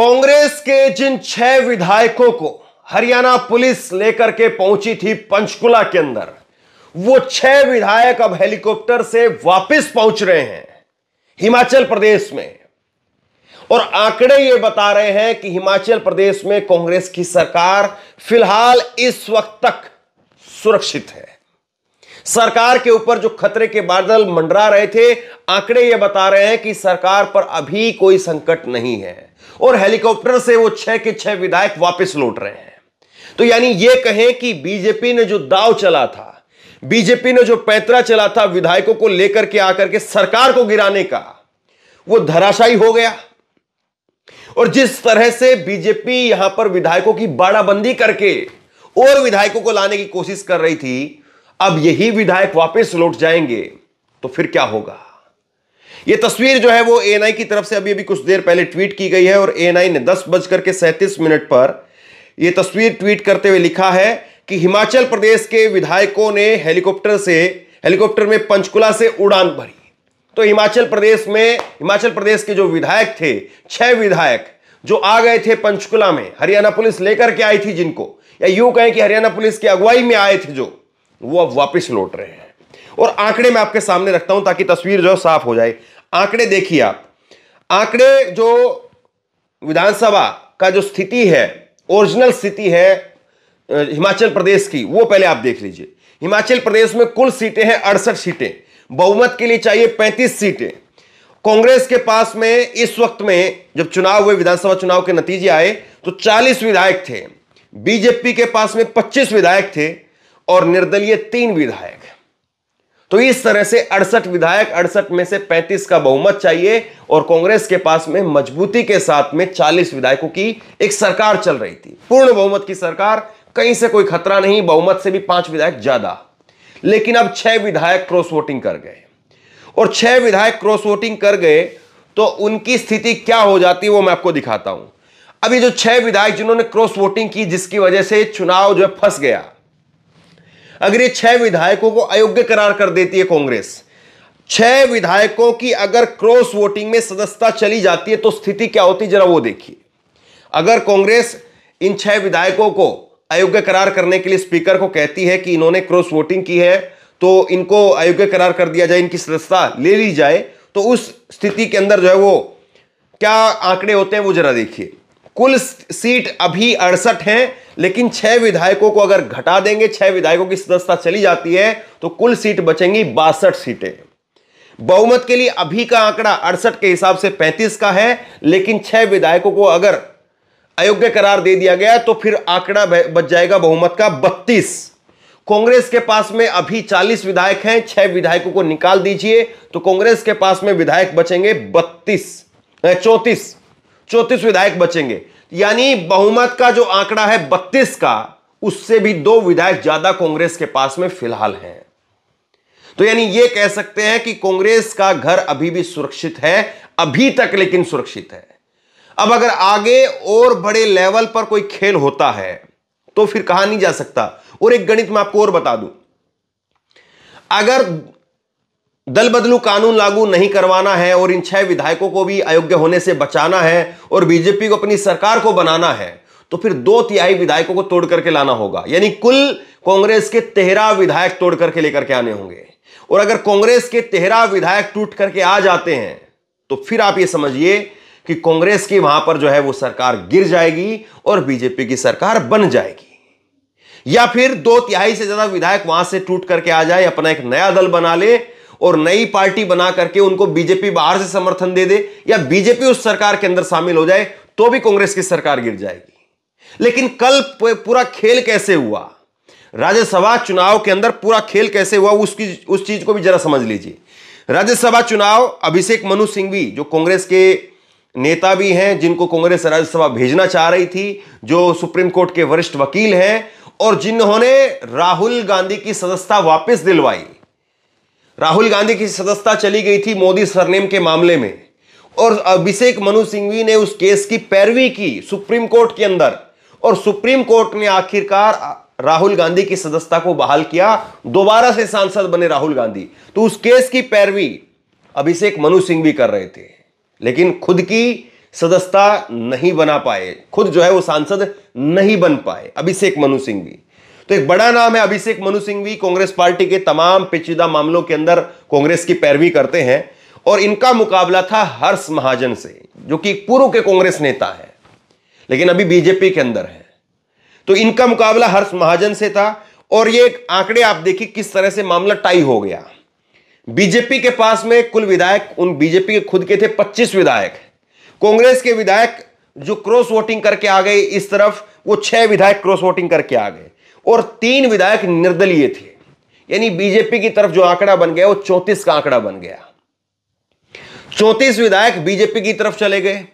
कांग्रेस के जिन छह विधायकों को हरियाणा पुलिस लेकर के पहुंची थी पंचकुला के अंदर वो छह विधायक अब हेलीकॉप्टर से वापस पहुंच रहे हैं हिमाचल प्रदेश में और आंकड़े ये बता रहे हैं कि हिमाचल प्रदेश में कांग्रेस की सरकार फिलहाल इस वक्त तक सुरक्षित है सरकार के ऊपर जो खतरे के बादल मंडरा रहे थे आंकड़े ये बता रहे हैं कि सरकार पर अभी कोई संकट नहीं है और हेलीकॉप्टर से वो छह के छह विधायक वापस लौट रहे हैं तो यानी यह कहें कि बीजेपी ने जो दाव चला था बीजेपी ने जो पैतरा चला था विधायकों को लेकर के आकर के सरकार को गिराने का वो धराशायी हो गया और जिस तरह से बीजेपी यहां पर विधायकों की बाड़ाबंदी करके और विधायकों को लाने की कोशिश कर रही थी अब यही विधायक वापस लौट जाएंगे तो फिर क्या होगा ये तस्वीर जो है वो ए की तरफ से अभी अभी कुछ देर पहले ट्वीट की गई है और ए ने दस बजकर के सैंतीस मिनट पर यह तस्वीर ट्वीट करते हुए लिखा है कि हिमाचल प्रदेश के विधायकों ने हेलीकॉप्टर से हेलीकॉप्टर में पंचकुला से उड़ान भरी तो हिमाचल प्रदेश में हिमाचल प्रदेश के जो विधायक थे छह विधायक जो आ गए थे पंचकुला में हरियाणा पुलिस लेकर के आई थी जिनको या यूं कहें कि हरियाणा पुलिस की अगुवाई में आए थे जो वो अब वापस लौट रहे हैं और आंकड़े मैं आपके सामने रखता हूं ताकि तस्वीर जो साफ हो जाए आंकड़े देखिए आप आंकड़े जो विधानसभा का जो स्थिति है ओरिजिनल स्थिति है हिमाचल प्रदेश की वो पहले आप देख लीजिए हिमाचल प्रदेश में कुल सीटें हैं अड़सठ सीटें बहुमत के लिए चाहिए पैंतीस सीटें कांग्रेस के पास में इस वक्त में जब चुनाव हुए विधानसभा चुनाव के नतीजे आए तो 40 विधायक थे बीजेपी के पास में 25 विधायक थे और निर्दलीय तीन विधायक तो इस तरह से अड़सठ विधायक अड़सठ में से 35 का बहुमत चाहिए और कांग्रेस के पास में मजबूती के साथ में 40 विधायकों की एक सरकार चल रही थी पूर्ण बहुमत की सरकार कहीं से कोई खतरा नहीं बहुमत से भी पांच विधायक ज्यादा लेकिन अब छह विधायक क्रॉस वोटिंग कर गए और छह विधायक क्रॉस वोटिंग कर गए तो उनकी स्थिति क्या हो जाती है वो मैं आपको दिखाता हूं अभी जो छह विधायक जिन्होंने क्रॉस वोटिंग की जिसकी वजह से चुनाव जो है फंस गया अगर ये छह विधायकों को अयोग्य करार कर देती है कांग्रेस छह विधायकों की अगर क्रॉस वोटिंग में सदस्यता चली जाती है तो स्थिति क्या होती है जरा वो देखिए अगर कांग्रेस इन छह विधायकों को अयोग्य करार करने के लिए स्पीकर को कहती है कि इन्होंने क्रॉस वोटिंग की है तो इनको अयोग्य करार कर दिया जाए इनकी सदस्यता ले ली जाए तो उस स्थिति के अंदर जो है वो क्या आंकड़े होते हैं वो जरा देखिए कुल सीट अभी अड़सठ है लेकिन छह विधायकों को अगर घटा देंगे छह विधायकों की सदस्यता चली जाती है तो कुल सीट बचेंगी बासठ सीटें बहुमत के लिए अभी का आंकड़ा अड़सठ के हिसाब से 35 का है लेकिन छह विधायकों को अगर अयोग्य करार दे दिया गया तो फिर आंकड़ा बच जाएगा बहुमत का 32 कांग्रेस के पास में अभी 40 विधायक हैं छह विधायकों को निकाल दीजिए तो कांग्रेस के पास में विधायक बचेंगे बत्तीस चौंतीस चौतीस विधायक बचेंगे यानी बहुमत का जो आंकड़ा है बत्तीस का उससे भी दो विधायक ज्यादा कांग्रेस के पास में फिलहाल हैं तो यानी यह कह सकते हैं कि कांग्रेस का घर अभी भी सुरक्षित है अभी तक लेकिन सुरक्षित है अब अगर आगे और बड़े लेवल पर कोई खेल होता है तो फिर कहा नहीं जा सकता और एक गणित मैं आपको और बता दूं अगर दल बदलू कानून लागू नहीं करवाना है और इन छह विधायकों को भी अयोग्य होने से बचाना है और बीजेपी को अपनी सरकार को बनाना है तो फिर दो तिहाई विधायकों को तोड़ करके लाना होगा यानी कुल कांग्रेस के तेहरा विधायक तोड़ करके लेकर के आने होंगे और अगर कांग्रेस के तेहरा विधायक टूट करके आ जाते हैं तो फिर आप ये समझिए कि कांग्रेस की वहां पर जो है वो सरकार गिर जाएगी और बीजेपी की सरकार बन जाएगी या फिर दो तिहाई से ज्यादा विधायक वहां से टूट करके आ जाए अपना एक नया दल बना ले और नई पार्टी बना करके उनको बीजेपी बाहर से समर्थन दे दे या बीजेपी उस सरकार के अंदर शामिल हो जाए तो भी कांग्रेस की सरकार गिर जाएगी लेकिन कल पूरा खेल कैसे हुआ राज्यसभा चुनाव के अंदर पूरा खेल कैसे हुआ उसकी उस चीज को भी जरा समझ लीजिए राज्यसभा चुनाव अभिषेक मनु सिंह भी जो कांग्रेस के नेता भी हैं जिनको कांग्रेस राज्यसभा भेजना चाह रही थी जो सुप्रीम कोर्ट के वरिष्ठ वकील हैं और जिन्होंने राहुल गांधी की सदस्यता वापस दिलवाई राहुल गांधी की सदस्यता चली गई थी मोदी सरनेम के मामले में और अभिषेक मनु सिंघवी ने उस केस की पैरवी की सुप्रीम कोर्ट के अंदर और सुप्रीम कोर्ट ने आखिरकार राहुल गांधी की सदस्यता को बहाल किया दोबारा से सांसद बने राहुल गांधी तो उस केस की पैरवी अभिषेक मनु सिंह भी कर रहे थे लेकिन खुद की सदस्यता नहीं बना पाए खुद जो है वो सांसद नहीं बन पाए अभिषेक मनु सिंह भी तो एक बड़ा नाम है अभिषेक मनु सिंह भी कांग्रेस पार्टी के तमाम पेचीदा मामलों के अंदर कांग्रेस की पैरवी करते हैं और इनका मुकाबला था हर्ष महाजन से जो कि पूर्व के कांग्रेस नेता है लेकिन अभी बीजेपी के अंदर है तो इनका मुकाबला हर्ष महाजन से था और ये एक आंकड़े आप देखिए किस तरह से मामला टाई हो गया बीजेपी के पास में कुल विधायक उन बीजेपी के खुद के थे 25 विधायक कांग्रेस के विधायक जो क्रॉस वोटिंग करके आ गए इस तरफ वो छह विधायक क्रॉस वोटिंग करके आ गए और तीन विधायक निर्दलीय थे यानी बीजेपी की तरफ जो आंकड़ा बन गया वो चौंतीस का आंकड़ा बन गया चौंतीस विधायक बीजेपी की तरफ चले गए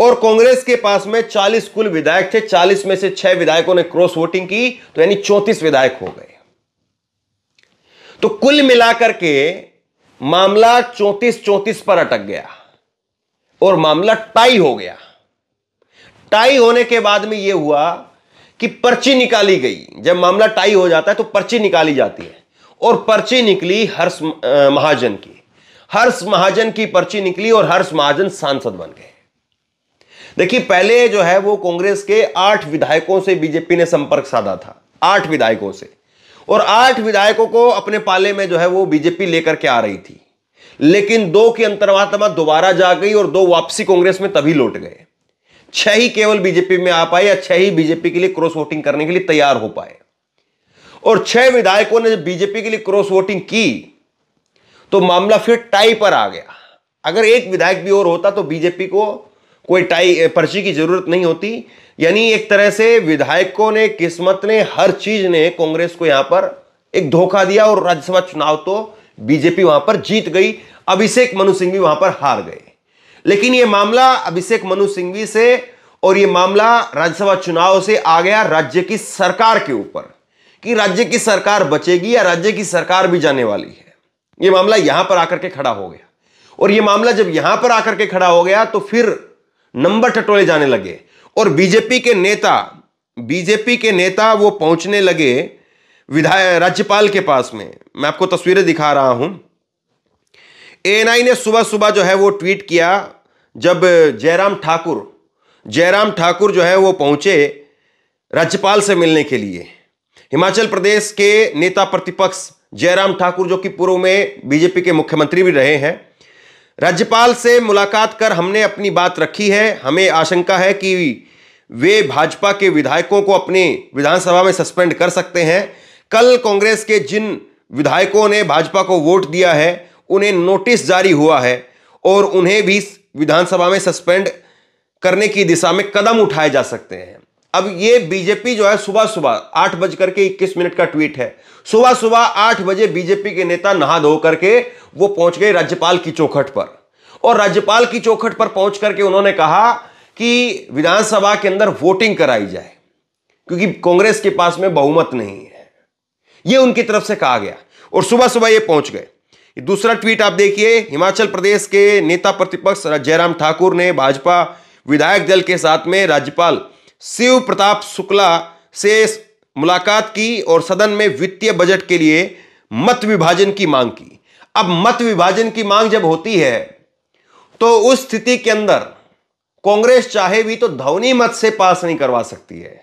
और कांग्रेस के पास में 40 कुल विधायक थे 40 में से छह विधायकों ने क्रॉस वोटिंग की तो यानी 34 विधायक हो गए तो कुल मिलाकर के मामला 34 34 पर अटक गया और मामला टाई हो गया टाई होने के बाद में यह हुआ कि पर्ची निकाली गई जब मामला टाई हो जाता है तो पर्ची निकाली जाती है और पर्ची निकली हर्ष महाजन की हर्ष महाजन की पर्ची निकली और हर्ष महाजन सांसद बन गए देखिए पहले जो है वो कांग्रेस के आठ विधायकों से बीजेपी ने संपर्क साधा था आठ विधायकों से और आठ विधायकों को अपने पाले में जो है वो बीजेपी लेकर के आ रही थी लेकिन दो की अंतर्वात्मा दोबारा जा गई और दो वापसी कांग्रेस में तभी लौट गए छह अच्छा ही केवल बीजेपी में आ पाए या अच्छा छह ही बीजेपी के लिए क्रॉस वोटिंग करने के लिए तैयार हो पाए और छह विधायकों ने बीजेपी के लिए क्रॉस वोटिंग की तो मामला फिर टाई पर आ गया अगर एक विधायक भी और होता तो बीजेपी को कोई टाई पर्ची की जरूरत नहीं होती यानी एक तरह से विधायकों ने किस्मत ने हर चीज ने कांग्रेस को यहां पर एक धोखा दिया और राज्यसभा चुनाव तो बीजेपी वहां पर जीत गई अभिषेक मनु सिंह भी वहां पर हार गए लेकिन यह मामला अभिषेक मनु सिंघवी से और यह मामला राज्यसभा चुनाव से आ गया राज्य की सरकार के ऊपर कि राज्य की सरकार बचेगी या राज्य की सरकार भी जाने वाली है यह मामला यहां पर आकर के खड़ा हो गया और यह मामला जब यहां पर आकर के खड़ा हो गया तो फिर नंबर टटोले जाने लगे और बीजेपी के नेता बीजेपी के नेता वो पहुंचने लगे विधायक राज्यपाल के पास में मैं आपको तस्वीरें दिखा रहा हूं एएनआई ने सुबह सुबह जो है वो ट्वीट किया जब जयराम ठाकुर जयराम ठाकुर जो है वो पहुंचे राज्यपाल से मिलने के लिए हिमाचल प्रदेश के नेता प्रतिपक्ष जयराम ठाकुर जो कि पूर्व में बीजेपी के मुख्यमंत्री भी रहे हैं राज्यपाल से मुलाकात कर हमने अपनी बात रखी है हमें आशंका है कि वे भाजपा के विधायकों को अपनी विधानसभा में सस्पेंड कर सकते हैं कल कांग्रेस के जिन विधायकों ने भाजपा को वोट दिया है उन्हें नोटिस जारी हुआ है और उन्हें भी विधानसभा में सस्पेंड करने की दिशा में कदम उठाए जा सकते हैं अब ये बीजेपी जो है सुबह सुबह आठ बज करके इक्कीस मिनट का ट्वीट है सुबह सुबह आठ बजे बीजेपी के नेता नहा धो करके वो पहुंच गए राज्यपाल की चौखट पर और राज्यपाल की चौखट पर पहुंच करके उन्होंने कहा कि विधानसभा के अंदर वोटिंग कराई जाए क्योंकि कांग्रेस के पास में बहुमत नहीं है यह उनकी तरफ से कहा गया और सुबह सुबह ये पहुंच गए दूसरा ट्वीट आप देखिए हिमाचल प्रदेश के नेता प्रतिपक्ष जयराम ठाकुर ने भाजपा विधायक दल के साथ में राज्यपाल शिव प्रताप शुक्ला से मुलाकात की और सदन में वित्तीय बजट के लिए मत विभाजन की मांग की अब मत विभाजन की मांग जब होती है तो उस स्थिति के अंदर कांग्रेस चाहे भी तो धवनी मत से पास नहीं करवा सकती है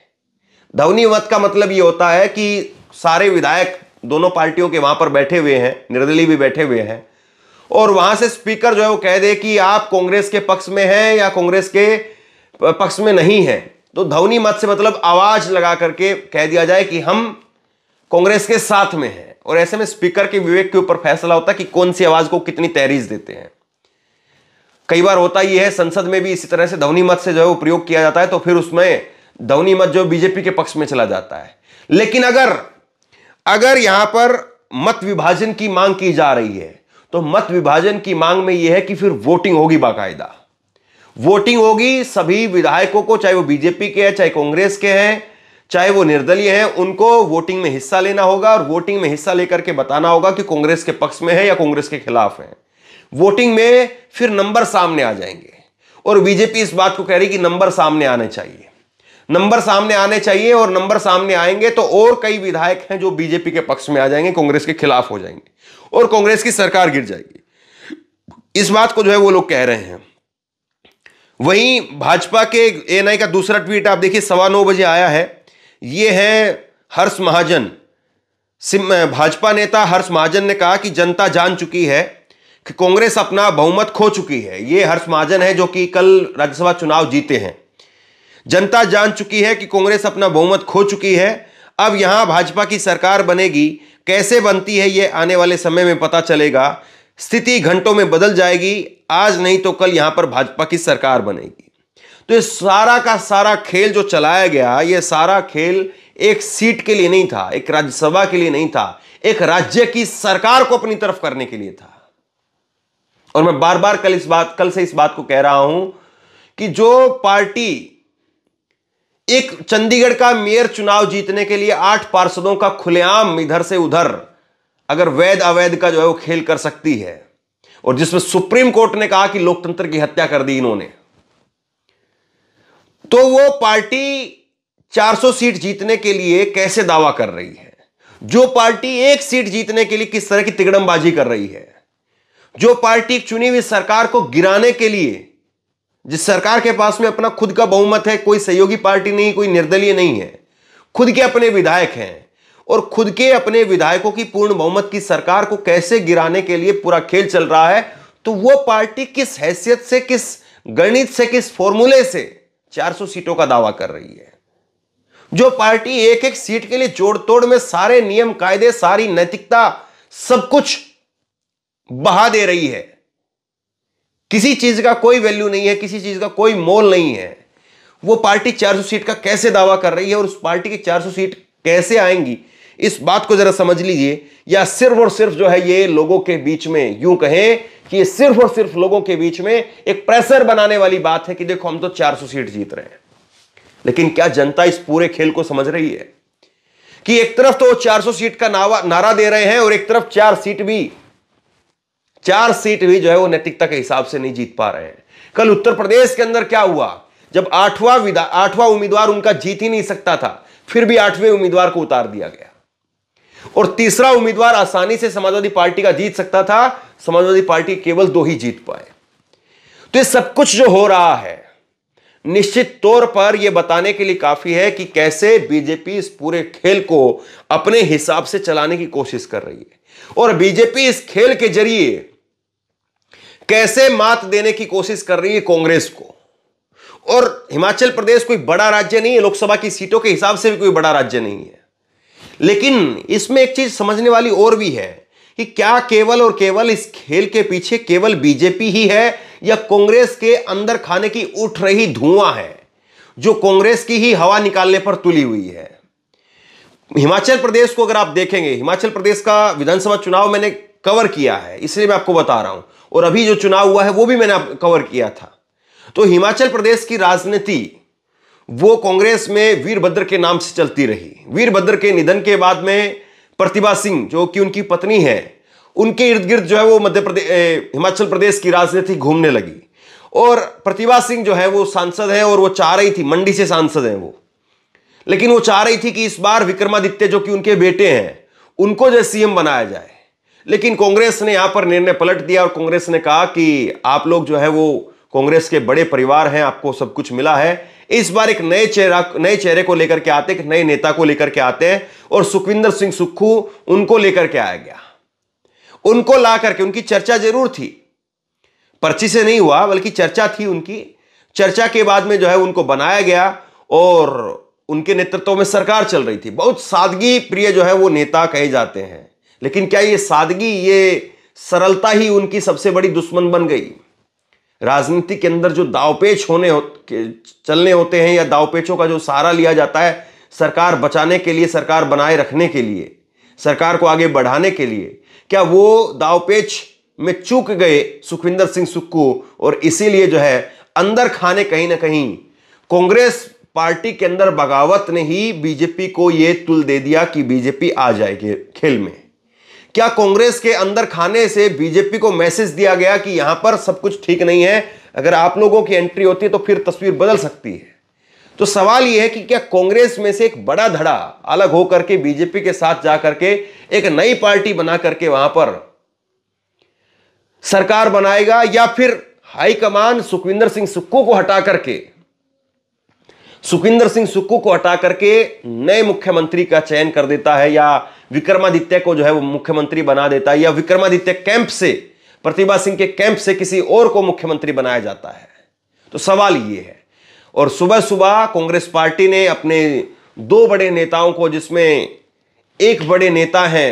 धवनी मत का मतलब यह होता है कि सारे विधायक दोनों पार्टियों के वहां पर बैठे हुए हैं निर्दलीय भी बैठे हुए हैं और वहां से स्पीकर जो है वो कह दे कि आप कांग्रेस के पक्ष में हैं या कांग्रेस के पक्ष में नहीं है तो ध्वनि मत से मतलब आवाज लगा करके कह दिया जाए कि हम कांग्रेस के साथ में हैं और ऐसे में स्पीकर के विवेक के ऊपर फैसला होता है कि कौन सी आवाज को कितनी तहरीज देते हैं कई बार होता ही है संसद में भी इसी तरह से ध्वनि मत से जो है वो प्रयोग किया जाता है तो फिर उसमें ध्वनि मत जो बीजेपी के पक्ष में चला जाता है लेकिन अगर अगर यहां पर मत विभाजन की मांग की जा रही है तो मत विभाजन की मांग में यह है कि फिर वोटिंग होगी बाकायदा वोटिंग होगी सभी विधायकों को चाहे वो बीजेपी के हैं चाहे कांग्रेस के हैं चाहे वो निर्दलीय हैं उनको वोटिंग में हिस्सा लेना होगा और वोटिंग में हिस्सा लेकर के बताना होगा कि कांग्रेस के पक्ष में है या कांग्रेस के खिलाफ है वोटिंग में फिर नंबर सामने आ जाएंगे और बीजेपी इस बात को कह रही कि नंबर सामने आने चाहिए नंबर सामने आने चाहिए और नंबर सामने आएंगे तो और कई विधायक हैं जो बीजेपी के पक्ष में आ जाएंगे कांग्रेस के खिलाफ हो जाएंगे और कांग्रेस की सरकार गिर जाएगी इस बात को जो है वो लोग कह रहे हैं वहीं भाजपा के एनआई का दूसरा ट्वीट आप देखिए सवा नौ बजे आया है ये है हर्ष महाजन भाजपा नेता हर्ष महाजन ने कहा कि जनता जान चुकी है कि कांग्रेस अपना बहुमत खो चुकी है ये हर्ष महाजन है जो कि कल राज्यसभा चुनाव जीते हैं जनता जान चुकी है कि कांग्रेस अपना बहुमत खो चुकी है अब यहां भाजपा की सरकार बनेगी कैसे बनती है ये आने वाले समय में पता चलेगा स्थिति घंटों में बदल जाएगी आज नहीं तो कल यहां पर भाजपा की सरकार बनेगी तो ये सारा का सारा खेल जो चलाया गया ये सारा खेल एक सीट के लिए नहीं था एक राज्यसभा के लिए नहीं था एक राज्य की सरकार को अपनी तरफ करने के लिए था और मैं बार बार कल इस बात कल से इस बात को कह रहा हूं कि जो पार्टी एक चंडीगढ़ का मेयर चुनाव जीतने के लिए आठ पार्षदों का खुलेआम इधर से उधर अगर वैध अवैध का जो है वो खेल कर सकती है और जिसमें सुप्रीम कोर्ट ने कहा कि लोकतंत्र की हत्या कर दी इन्होंने तो वो पार्टी 400 सीट जीतने के लिए कैसे दावा कर रही है जो पार्टी एक सीट जीतने के लिए किस तरह की तिगड़मबाजी कर रही है जो पार्टी चुनी हुई सरकार को गिराने के लिए जिस सरकार के पास में अपना खुद का बहुमत है कोई सहयोगी पार्टी नहीं कोई निर्दलीय नहीं है खुद के अपने विधायक हैं और खुद के अपने विधायकों की पूर्ण बहुमत की सरकार को कैसे गिराने के लिए पूरा खेल चल रहा है तो वो पार्टी किस हैसियत से किस गणित से किस फॉर्मूले से 400 सीटों का दावा कर रही है जो पार्टी एक एक सीट के लिए जोड़ तोड़ में सारे नियम कायदे सारी नैतिकता सब कुछ बहा दे रही है किसी चीज का कोई वैल्यू नहीं है किसी चीज का कोई मोल नहीं है वो पार्टी 400 सीट का कैसे दावा कर रही है और उस पार्टी की 400 सीट कैसे आएंगी इस बात को जरा समझ लीजिए या सिर्फ और सिर्फ जो है ये लोगों के बीच में यूं कहें कि ये सिर्फ और सिर्फ लोगों के बीच में एक प्रेशर बनाने वाली बात है कि देखो हम तो 400 सीट जीत रहे हैं लेकिन क्या जनता इस पूरे खेल को समझ रही है कि एक तरफ तो चार सीट का नारा दे रहे हैं और एक तरफ चार सीट भी चार सीट भी जो है वो नैतिकता के हिसाब से नहीं जीत पा रहे हैं कल उत्तर प्रदेश के अंदर क्या हुआ जब आठवां विधा आठवां उम्मीदवार उनका जीत ही नहीं सकता था फिर भी आठवें उम्मीदवार को उतार दिया गया और तीसरा उम्मीदवार आसानी से समाजवादी पार्टी का जीत सकता था समाजवादी पार्टी केवल दो ही जीत पाए तो ये सब कुछ जो हो रहा है निश्चित तौर पर यह बताने के लिए काफी है कि कैसे बीजेपी इस पूरे खेल को अपने हिसाब से चलाने की कोशिश कर रही है और बीजेपी इस खेल के जरिए कैसे मात देने की कोशिश कर रही है कांग्रेस को और हिमाचल प्रदेश कोई बड़ा राज्य नहीं है लोकसभा की सीटों के हिसाब से भी कोई बड़ा राज्य नहीं है लेकिन इसमें एक चीज समझने वाली और भी है कि क्या केवल और केवल इस खेल के पीछे केवल बीजेपी ही है या कांग्रेस के अंदर खाने की उठ रही धुआं है जो कांग्रेस की ही हवा निकालने पर तुली हुई है हिमाचल प्रदेश को अगर आप देखेंगे हिमाचल प्रदेश का विधानसभा चुनाव मैंने कवर किया है इसलिए मैं आपको बता रहा हूं और अभी जो चुनाव हुआ है वो भी मैंने कवर किया था तो हिमाचल प्रदेश की राजनीति वो कांग्रेस में वीरभद्र के नाम से चलती रही वीरभद्र के निधन के बाद में प्रतिभा सिंह जो कि उनकी पत्नी है उनके इर्द गिर्द जो है वो मध्य प्रदेश हिमाचल प्रदेश की राजनीति घूमने लगी और प्रतिभा सिंह जो है वो सांसद है और वो चाह रही थी मंडी से सांसद हैं वो लेकिन वो चाह रही थी कि इस बार विक्रमादित्य जो कि उनके बेटे हैं उनको जो सीएम बनाया जाए लेकिन कांग्रेस ने यहां पर निर्णय पलट दिया और कांग्रेस ने कहा कि आप लोग जो है वो कांग्रेस के बड़े परिवार हैं आपको सब कुछ मिला है इस बार एक नए चेहरा नए चेहरे को लेकर के आते नए नेता को लेकर के आते हैं और सुखविंदर सिंह सुक्खू उनको लेकर के आया गया उनको ला करके उनकी चर्चा जरूर थी पर्ची से नहीं हुआ बल्कि चर्चा थी उनकी चर्चा के बाद में जो है उनको बनाया गया और उनके नेतृत्व में सरकार चल रही थी बहुत सादगी प्रिय जो है वो नेता कहे जाते हैं लेकिन क्या ये सादगी ये सरलता ही उनकी सबसे बड़ी दुश्मन बन गई राजनीति के अंदर जो दावपेच होने हो, चलने होते हैं या दावपेचों का जो सहारा लिया जाता है सरकार बचाने के लिए सरकार बनाए रखने के लिए सरकार को आगे बढ़ाने के लिए क्या वो दावपेच में चूक गए सुखविंदर सिंह सुक्कू और इसीलिए जो है अंदर खाने कहीं ना कहीं कांग्रेस पार्टी के अंदर बगावत ने ही बीजेपी को यह तुल दे दिया कि बीजेपी आ जाएगी खेल में क्या कांग्रेस के अंदर खाने से बीजेपी को मैसेज दिया गया कि यहां पर सब कुछ ठीक नहीं है अगर आप लोगों की एंट्री होती है तो फिर तस्वीर बदल सकती है तो सवाल यह है कि क्या कांग्रेस में से एक बड़ा धड़ा अलग होकर के बीजेपी के साथ जाकर के एक नई पार्टी बना करके वहां पर सरकार बनाएगा या फिर हाईकमान सुखविंदर सिंह सुक्कू को हटा करके सुखिंदर सिंह सुक्कू को हटा करके नए मुख्यमंत्री का चयन कर देता है या विक्रमादित्य को जो है वो मुख्यमंत्री बना देता है या विक्रमादित्य कैंप से प्रतिभा सिंह के कैंप से किसी और को मुख्यमंत्री बनाया जाता है तो सवाल ये है और सुबह सुबह कांग्रेस पार्टी ने अपने दो बड़े नेताओं को जिसमें एक बड़े नेता हैं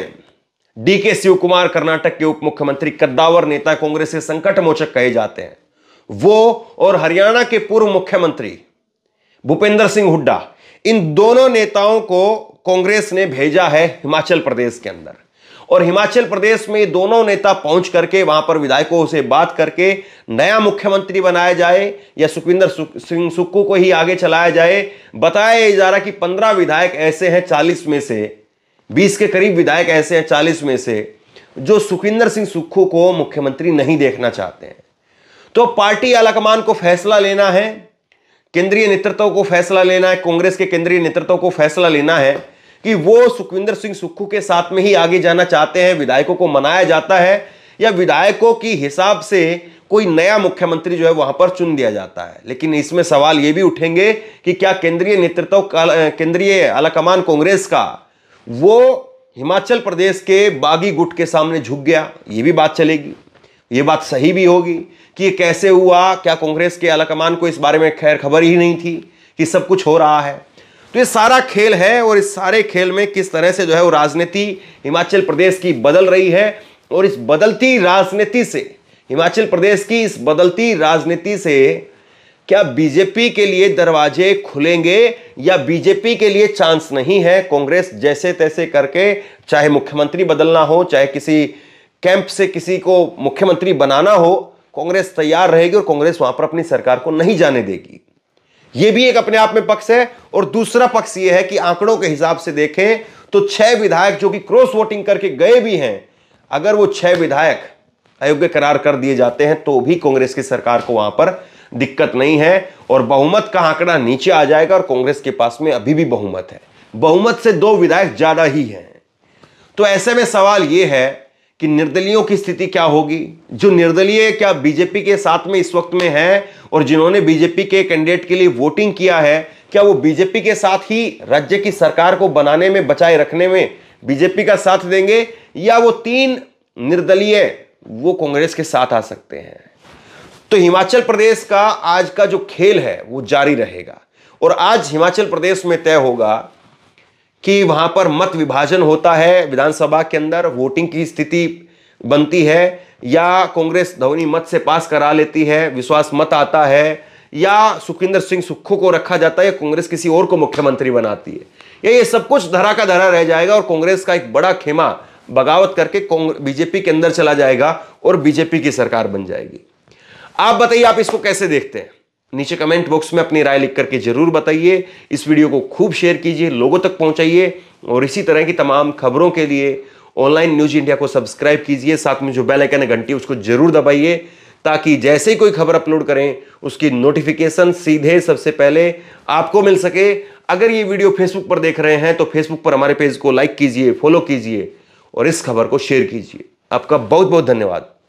डी के शिव कुमार कर्नाटक के उप मुख्यमंत्री कद्दावर नेता कांग्रेस के संकट मोचक कहे जाते हैं वो और हरियाणा के पूर्व मुख्यमंत्री भूपेंद्र सिंह हुड्डा इन दोनों नेताओं को कांग्रेस ने भेजा है हिमाचल प्रदेश के अंदर और हिमाचल प्रदेश में दोनों नेता पहुंच करके वहां पर विधायकों से बात करके नया मुख्यमंत्री बनाया जाए या सुखविंदर सिंह सुक्कू को ही आगे चलाया जाए बताया जा रहा कि पंद्रह विधायक ऐसे हैं चालीस में से बीस के करीब विधायक ऐसे हैं चालीस में से जो सुखविंदर सिंह सुक्खू को मुख्यमंत्री नहीं देखना चाहते हैं तो पार्टी आलाकमान को फैसला लेना है केंद्रीय नेतृत्व को फैसला लेना है कांग्रेस के केंद्रीय नेतृत्व को फैसला लेना है कि वो सुखविंदर सिंह सुक्खू के साथ में ही आगे जाना चाहते हैं विधायकों को मनाया जाता है या विधायकों की हिसाब से कोई नया मुख्यमंत्री जो है वहां पर चुन दिया जाता है लेकिन इसमें सवाल ये भी उठेंगे कि क्या केंद्रीय नेतृत्व केंद्रीय आलाकमान कांग्रेस का वो हिमाचल प्रदेश के बागी गुट के सामने झुक गया ये भी बात चलेगी ये बात सही भी होगी कि ये कैसे हुआ क्या कांग्रेस के आलाकमान को इस बारे में खैर खबर ही नहीं थी कि सब कुछ हो रहा है तो ये सारा खेल है और इस सारे खेल में किस तरह से जो है वो राजनीति हिमाचल प्रदेश की बदल रही है और इस बदलती राजनीति से हिमाचल प्रदेश की इस बदलती राजनीति से क्या बीजेपी के लिए दरवाजे खुलेंगे या बीजेपी के लिए चांस नहीं है कांग्रेस जैसे तैसे करके चाहे मुख्यमंत्री बदलना हो चाहे किसी कैंप से किसी को मुख्यमंत्री बनाना हो कांग्रेस तैयार रहेगी और कांग्रेस वहां पर अपनी सरकार को नहीं जाने देगी यह भी एक अपने आप में पक्ष है और दूसरा पक्ष यह है कि आंकड़ों के हिसाब से देखें तो छह विधायक जो कि क्रॉस वोटिंग करके गए भी हैं अगर वो छह विधायक अयोग्य करार कर दिए जाते हैं तो भी कांग्रेस की सरकार को वहां पर दिक्कत नहीं है और बहुमत का आंकड़ा नीचे आ जाएगा और कांग्रेस के पास में अभी भी बहुमत है बहुमत से दो विधायक ज्यादा ही हैं तो ऐसे में सवाल यह है कि निर्दलियों की स्थिति क्या होगी जो निर्दलीय क्या बीजेपी के साथ में इस वक्त में है और जिन्होंने बीजेपी के कैंडिडेट के लिए वोटिंग किया है क्या वो बीजेपी के साथ ही राज्य की सरकार को बनाने में बचाए रखने में बीजेपी का साथ देंगे या वो तीन निर्दलीय वो कांग्रेस के साथ आ सकते हैं तो हिमाचल प्रदेश का आज का जो खेल है वो जारी रहेगा और आज हिमाचल प्रदेश में तय होगा कि वहां पर मत विभाजन होता है विधानसभा के अंदर वोटिंग की स्थिति बनती है या कांग्रेस ध्वनि मत से पास करा लेती है विश्वास मत आता है या सुखिंदर सिंह सुक्खू को रखा जाता है कांग्रेस किसी और को मुख्यमंत्री बनाती है या ये सब कुछ धरा का धरा रह जाएगा और कांग्रेस का एक बड़ा खेमा बगावत करके बीजेपी के अंदर चला जाएगा और बीजेपी की सरकार बन जाएगी आप बताइए आप इसको कैसे देखते हैं नीचे कमेंट बॉक्स में अपनी राय लिख करके ज़रूर बताइए इस वीडियो को खूब शेयर कीजिए लोगों तक पहुंचाइए और इसी तरह की तमाम खबरों के लिए ऑनलाइन न्यूज इंडिया को सब्सक्राइब कीजिए साथ में जो बेल आइकन है घंटी उसको जरूर दबाइए ताकि जैसे ही कोई खबर अपलोड करें उसकी नोटिफिकेशन सीधे सबसे पहले आपको मिल सके अगर ये वीडियो फेसबुक पर देख रहे हैं तो फेसबुक पर हमारे पेज को लाइक कीजिए फॉलो कीजिए और इस खबर को शेयर कीजिए आपका बहुत बहुत धन्यवाद